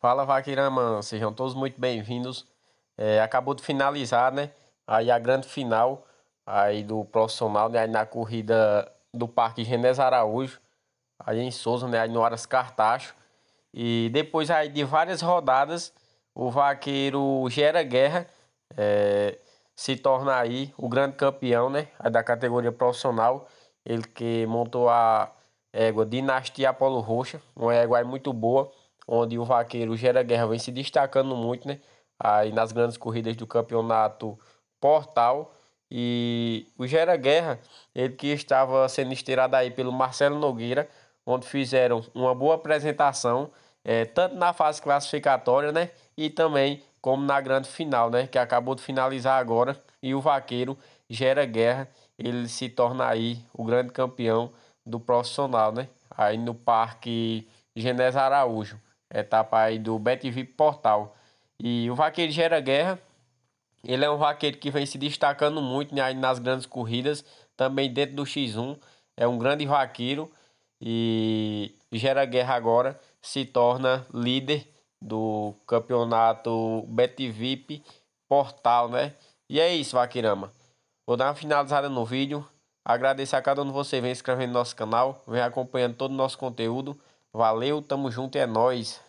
Fala Vaqueirama, sejam todos muito bem-vindos. É, acabou de finalizar, né? Aí a grande final aí do profissional, né? Aí na corrida do Parque Genés Araújo, aí em Souza, né? Aí no Aras Cartacho. E depois aí de várias rodadas, o vaqueiro Gera Guerra é, se torna aí o grande campeão, né? Aí da categoria profissional. Ele que montou a égua Dinastia Apolo Roxa, uma égua aí muito boa onde o vaqueiro Gera Guerra vem se destacando muito, né? Aí nas grandes corridas do campeonato Portal. E o Gera Guerra, ele que estava sendo esteirado aí pelo Marcelo Nogueira, onde fizeram uma boa apresentação, é, tanto na fase classificatória, né? E também como na grande final, né? Que acabou de finalizar agora. E o vaqueiro Gera Guerra, ele se torna aí o grande campeão do profissional, né? Aí no Parque Genésio Araújo etapa aí do Vip Portal. E o Vaqueiro Gera Guerra, ele é um vaqueiro que vem se destacando muito né, nas grandes corridas, também dentro do X1, é um grande vaqueiro e Gera Guerra agora se torna líder do campeonato BetVip Portal, né? E é isso, Vaquirama. Vou dar uma finalizada no vídeo. Agradeço a cada um de vocês vem inscrevendo no nosso canal, vem acompanhando todo o nosso conteúdo. Valeu, tamo junto e é nóis.